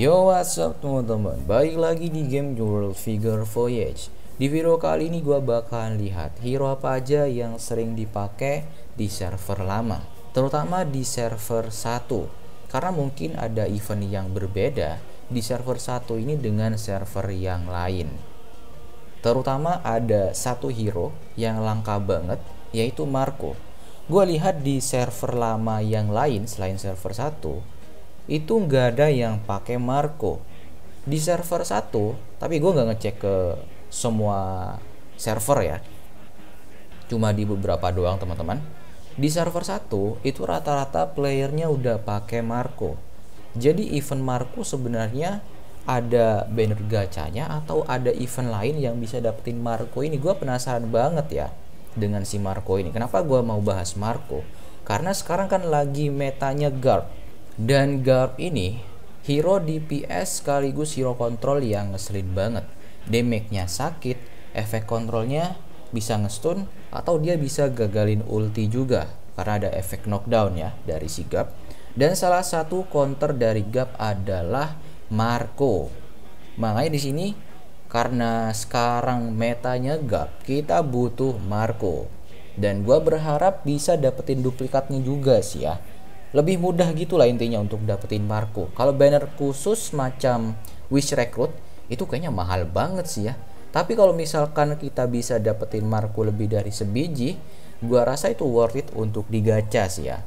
Yo what's up teman-teman balik lagi di game Jewel Figure Voyage Di video kali ini gue bakalan lihat hero apa aja yang sering dipakai di server lama Terutama di server satu, Karena mungkin ada event yang berbeda di server satu ini dengan server yang lain Terutama ada satu hero yang langka banget yaitu Marco Gue lihat di server lama yang lain selain server 1 itu nggak ada yang pakai Marco di server satu, tapi gue nggak ngecek ke semua server ya cuma di beberapa doang teman-teman di server satu itu rata-rata playernya udah pakai Marco jadi event Marco sebenarnya ada banner gacanya atau ada event lain yang bisa dapetin Marco ini gue penasaran banget ya dengan si Marco ini kenapa gue mau bahas Marco karena sekarang kan lagi metanya guard dan Garp ini hero DPS sekaligus hero kontrol yang ngeselin banget. Damage-nya sakit, efek kontrolnya bisa ngestun atau dia bisa gagalin ulti juga karena ada efek knockdown ya dari si Garp. Dan salah satu counter dari Garp adalah Marco. Makanya di sini karena sekarang metanya Garp, kita butuh Marco. Dan gue berharap bisa dapetin duplikatnya juga sih ya lebih mudah gitulah intinya untuk dapetin Marco kalau banner khusus macam wish recruit itu kayaknya mahal banget sih ya tapi kalau misalkan kita bisa dapetin Marco lebih dari sebiji gua rasa itu worth it untuk digacha sih ya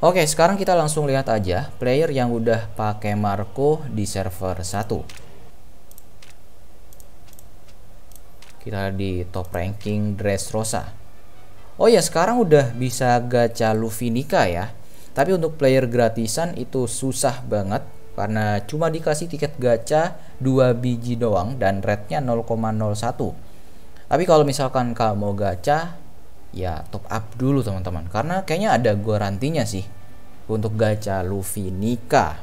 Oke sekarang kita langsung lihat aja player yang udah pakai Marco di server 1 kita di top ranking Dress Rosa. Oh ya sekarang udah bisa gacha Lufinika ya tapi untuk player gratisan itu susah banget karena cuma dikasih tiket gacha 2 biji doang dan rate-nya 0,01 tapi kalau misalkan kamu gacha ya top up dulu teman-teman karena kayaknya ada garantinya sih untuk gacha Luffy Nika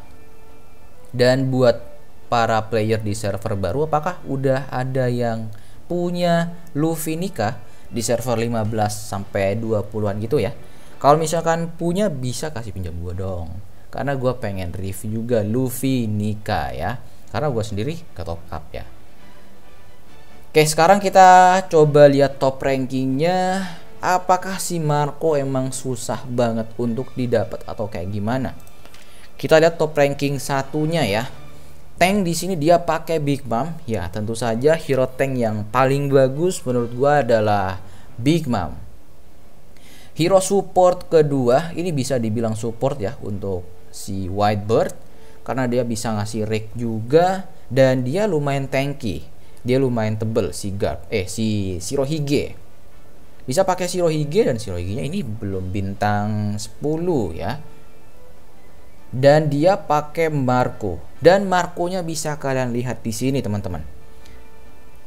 dan buat para player di server baru apakah udah ada yang punya Luffy Nika di server 15 sampai 20-an gitu ya kalau misalkan punya bisa kasih pinjam gue dong karena gue pengen review juga Luffy Nika ya karena gue sendiri ke top up ya oke sekarang kita coba lihat top rankingnya apakah si Marco emang susah banget untuk didapat atau kayak gimana kita lihat top ranking satunya ya tank di sini dia pakai Big Mom. Ya, tentu saja hero tank yang paling bagus menurut gue adalah Big Mom. Hero support kedua ini bisa dibilang support ya untuk si Whitebird karena dia bisa ngasih rake juga dan dia lumayan tanky. Dia lumayan tebel si guard eh si sirohige Bisa pakai sirohige dan Sirohigenya ini belum bintang 10 ya. Dan dia pakai Marco dan Markonya bisa kalian lihat di sini teman-teman.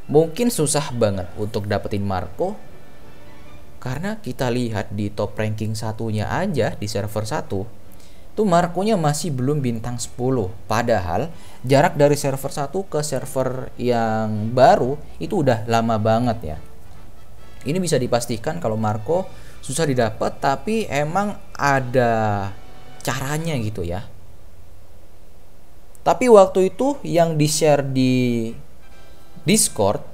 Mungkin susah banget untuk dapetin Marco karena kita lihat di top ranking satunya aja di server 1 itu Markonya masih belum bintang 10 padahal jarak dari server 1 ke server yang baru itu udah lama banget ya ini bisa dipastikan kalau Marco susah didapat tapi emang ada caranya gitu ya tapi waktu itu yang di share di Discord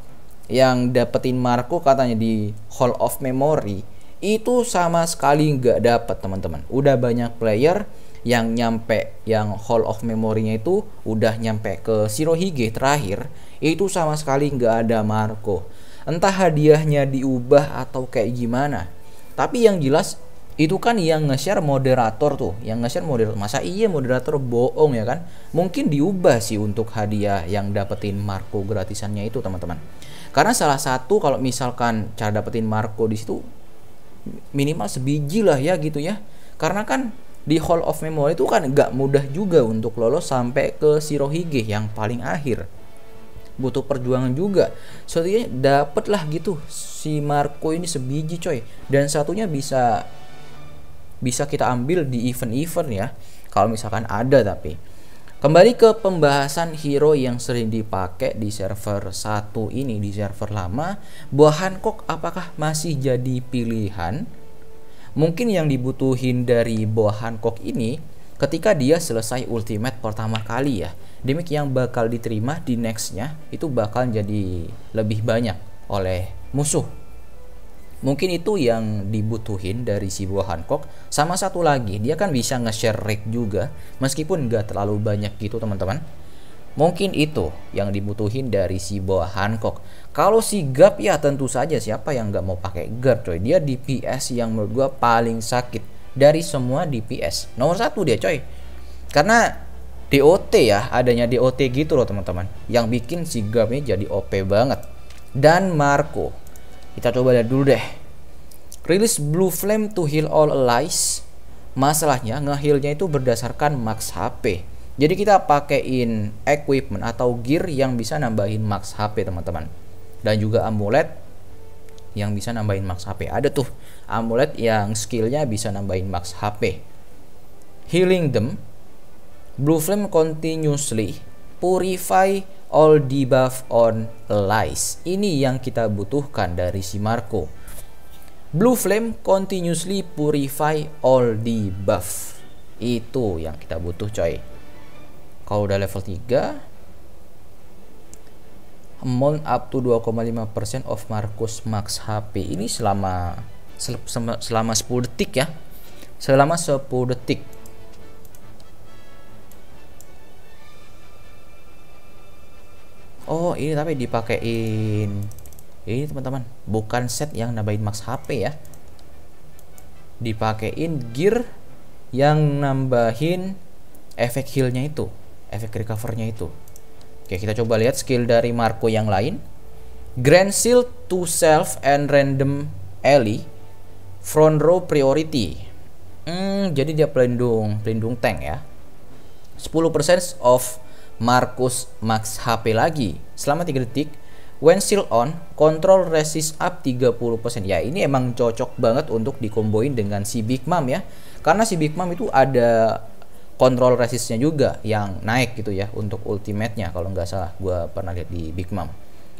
yang dapetin Marco katanya di Hall of Memory itu sama sekali nggak dapat teman-teman. Udah banyak player yang nyampe yang Hall of Memory-nya itu udah nyampe ke Shirohige terakhir itu sama sekali nggak ada Marco. Entah hadiahnya diubah atau kayak gimana. Tapi yang jelas itu kan yang nge-share moderator tuh yang nge-share moderator masa iya moderator bohong ya kan mungkin diubah sih untuk hadiah yang dapetin Marco gratisannya itu teman-teman karena salah satu kalau misalkan cara dapetin Marco di situ minimal sebiji lah ya gitu ya. Karena kan di Hall of Memory itu kan nggak mudah juga untuk lolos sampai ke Sirohige yang paling akhir. Butuh perjuangan juga. Soalnya dapet lah gitu si Marco ini sebiji coy. Dan satunya bisa bisa kita ambil di event-event ya. Kalau misalkan ada tapi Kembali ke pembahasan hero yang sering dipakai di server satu ini, di server lama, buah Hancock apakah masih jadi pilihan? Mungkin yang dibutuhin dari buah Hancock ini ketika dia selesai ultimate pertama kali ya. Damage yang bakal diterima di nextnya itu bakal jadi lebih banyak oleh musuh Mungkin itu yang dibutuhin dari si buah Hancock. Sama satu lagi, dia kan bisa nge-share rig juga, meskipun nggak terlalu banyak gitu teman-teman. Mungkin itu yang dibutuhin dari si buah Hancock. Kalau si Gap ya tentu saja siapa yang nggak mau pakai Gap coy. Dia DPS yang menurut gue paling sakit dari semua DPS. Nomor satu dia coy. Karena DOT ya, adanya DOT gitu loh teman-teman. Yang bikin si Gap ini jadi OP banget. Dan Marco kita coba lihat dulu deh. Rilis Blue Flame to heal all allies. Masalahnya ngehealnya itu berdasarkan max HP. Jadi kita pakaiin equipment atau gear yang bisa nambahin max HP teman-teman. Dan juga amulet yang bisa nambahin max HP. Ada tuh amulet yang skillnya bisa nambahin max HP. Healing them. Blue Flame continuously purify all debuff on lies. Ini yang kita butuhkan dari si Marco. Blue Flame continuously purify all debuff. Itu yang kita butuh coy. Kalau udah level 3 amount up to 2,5% of Marcus max HP. Ini selama selama 10 detik ya. Selama 10 detik oh ini tapi dipakein ini teman-teman bukan set yang nambahin max HP ya dipakein gear yang nambahin efek healnya itu efek recovernya itu oke kita coba lihat skill dari Marco yang lain Grand Seal to Self and Random Ally Front Row Priority hmm, jadi dia pelindung pelindung tank ya 10% of Markus Max HP lagi selama 3 detik when still on control resist up 30% ya ini emang cocok banget untuk dikomboin dengan si Big Mom ya karena si Big Mom itu ada kontrol resistnya juga yang naik gitu ya untuk ultimate-nya kalau nggak salah gue pernah lihat di Big Mom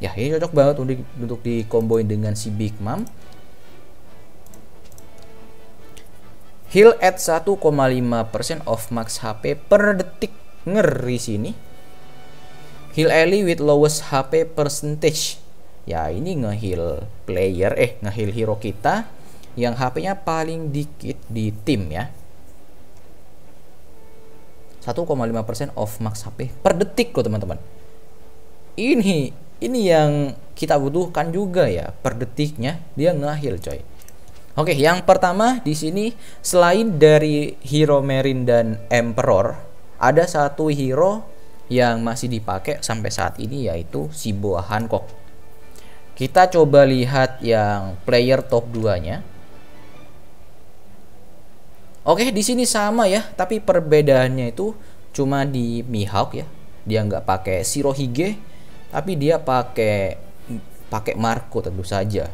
ya ini cocok banget untuk, untuk dikomboin dengan si Big Mom heal at 1,5% of max HP per detik ngeri sini Heal ally with lowest HP percentage. Ya, ini ngeheal player eh ngeheal hero kita yang HP-nya paling dikit di tim ya. 1,5% of max HP per detik loh teman-teman. Ini ini yang kita butuhkan juga ya per detiknya dia ngeheal coy. Oke, yang pertama di sini selain dari hero Merin dan Emperor, ada satu hero yang masih dipakai sampai saat ini yaitu si buah Hancock. Kita coba lihat yang player top 2-nya. Oke, di sini sama ya, tapi perbedaannya itu cuma di Mihawk ya. Dia nggak pakai sirohige, tapi dia pakai pakai Marco tentu saja.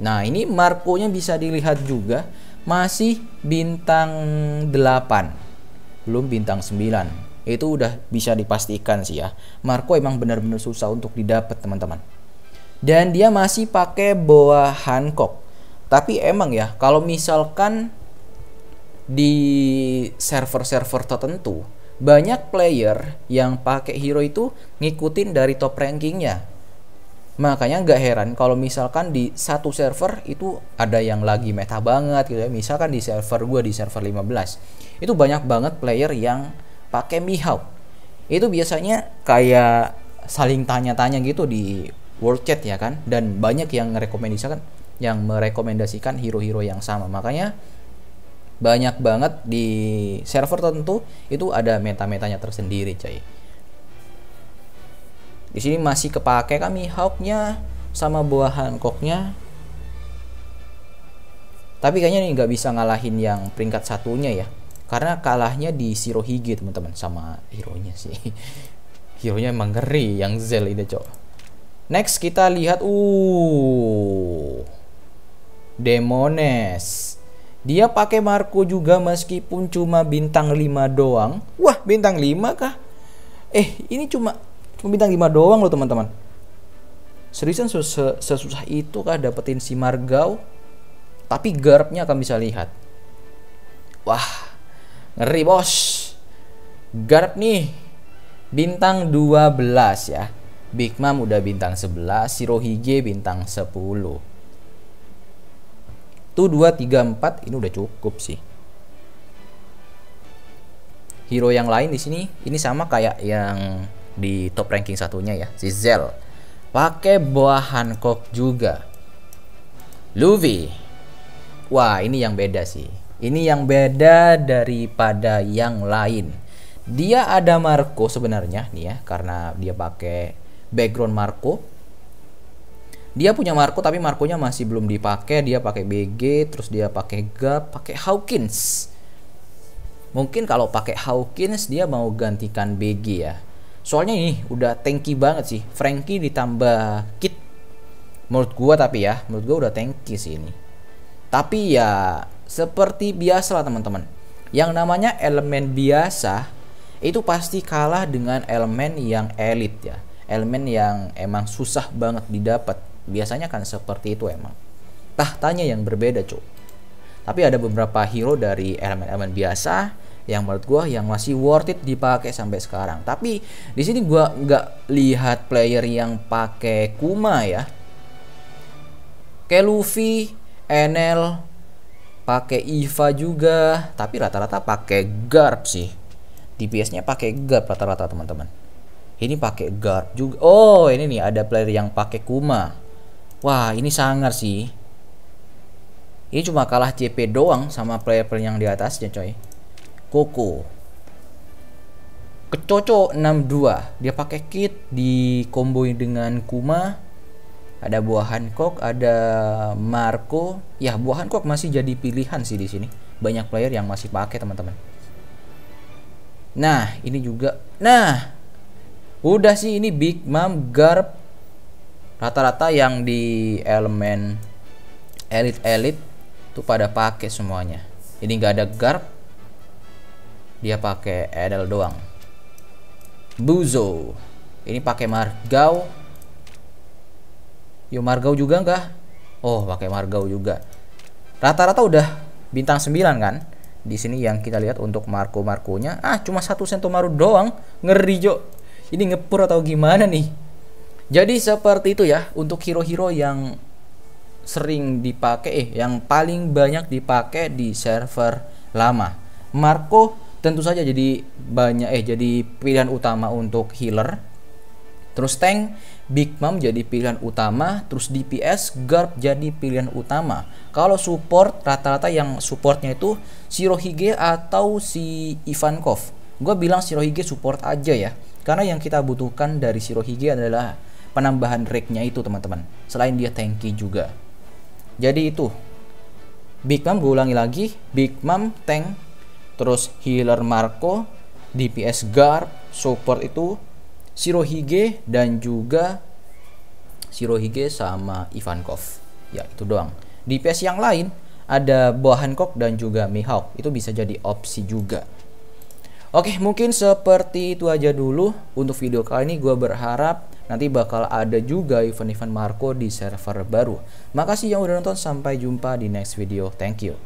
Nah, ini Marco-nya bisa dilihat juga masih bintang 8. Belum bintang 9 itu udah bisa dipastikan sih ya. Marco emang benar-benar susah untuk didapat teman-teman. Dan dia masih pakai boa Hancock. Tapi emang ya, kalau misalkan di server-server tertentu, banyak player yang pakai hero itu ngikutin dari top rankingnya. Makanya nggak heran kalau misalkan di satu server itu ada yang lagi meta banget gitu ya. Misalkan di server gue di server 15 itu banyak banget player yang pakai mihawk itu biasanya kayak saling tanya-tanya gitu di world chat ya kan dan banyak yang merekomendasikan yang merekomendasikan hero-hero yang sama makanya banyak banget di server tertentu itu ada meta-metanya tersendiri coy di sini masih kepake kami hawknya sama buah hankoknya tapi kayaknya nih nggak bisa ngalahin yang peringkat satunya ya karena kalahnya di Shirohige teman-teman sama hero nya sih hero nya emang ngeri yang Zel ini cok next kita lihat uh Demones dia pakai Marco juga meskipun cuma bintang 5 doang wah bintang 5 kah eh ini cuma cuma bintang 5 doang loh teman-teman seriusan sesusah itu kah dapetin si Margau tapi garpnya akan bisa lihat wah Ngeri bos. Garap nih. Bintang 12 ya. Big Mom udah bintang 11, Shirohige bintang 10. Tuh 2 3 4 ini udah cukup sih. Hero yang lain di sini ini sama kayak yang di top ranking satunya ya, si Zel. Pakai buah Hancock juga. Luffy. Wah, ini yang beda sih. Ini yang beda daripada yang lain. Dia ada Marco sebenarnya nih ya karena dia pakai background Marco. Dia punya Marco tapi Marconya masih belum dipakai. Dia pakai BG, terus dia pakai Gap, pakai Hawkins. Mungkin kalau pakai Hawkins dia mau gantikan BG ya. Soalnya ini udah tanky banget sih. Frankie ditambah kit menurut gua tapi ya menurut gua udah tanky sih ini tapi ya seperti biasa lah teman-teman. Yang namanya elemen biasa itu pasti kalah dengan elemen yang elit ya. Elemen yang emang susah banget didapat. Biasanya kan seperti itu emang. Tahtanya yang berbeda, cuy. Tapi ada beberapa hero dari elemen-elemen biasa yang menurut gue yang masih worth it dipakai sampai sekarang. Tapi di sini gue nggak lihat player yang pakai Kuma ya. Kayak Luffy, Enel, pakai IVA juga, tapi rata-rata pakai GARP sih. DPS-nya pakai GARP rata-rata teman-teman. Ini pakai GARP juga. Oh, ini nih ada player yang pakai Kuma. Wah, ini sangar sih. Ini cuma kalah CP doang sama player-player yang di atasnya, coy. Koko. Kecocok 62. Dia pakai kit di comboin dengan Kuma ada buah Hancock, ada Marco. Ya, buah Hancock masih jadi pilihan sih di sini. Banyak player yang masih pakai, teman-teman. Nah, ini juga. Nah, udah sih ini Big Mom Garp rata-rata yang di elemen elit-elit tuh pada pakai semuanya. Ini nggak ada Garp. Dia pakai Edel doang. Buzo. Ini pakai Margau Yo Margau juga enggak? Oh, pakai Margau juga. Rata-rata udah bintang 9 kan? Di sini yang kita lihat untuk Marco Marconya, ah cuma satu Sentomaru doang. Ngeri, Jo. Ini ngepur atau gimana nih? Jadi seperti itu ya untuk hero-hero yang sering dipakai eh yang paling banyak dipakai di server lama. Marco tentu saja jadi banyak eh jadi pilihan utama untuk healer. Terus tank Big Mom jadi pilihan utama, terus DPS guard jadi pilihan utama. Kalau support rata-rata yang supportnya itu si RoHige atau si Ivankov. Gue bilang RoHige support aja ya, karena yang kita butuhkan dari RoHige adalah penambahan rake-nya itu teman-teman. Selain dia tanky juga. Jadi itu Big Mom gue ulangi lagi, Big Mom tank, terus healer Marco, DPS guard, support itu Shirohige dan juga Shirohige sama Ivankov. Ya, itu doang. Di PS yang lain ada Bohankok dan juga Mihawk. Itu bisa jadi opsi juga. Oke, mungkin seperti itu aja dulu untuk video kali ini. Gue berharap nanti bakal ada juga event-event Marco di server baru. Makasih yang udah nonton, sampai jumpa di next video. Thank you.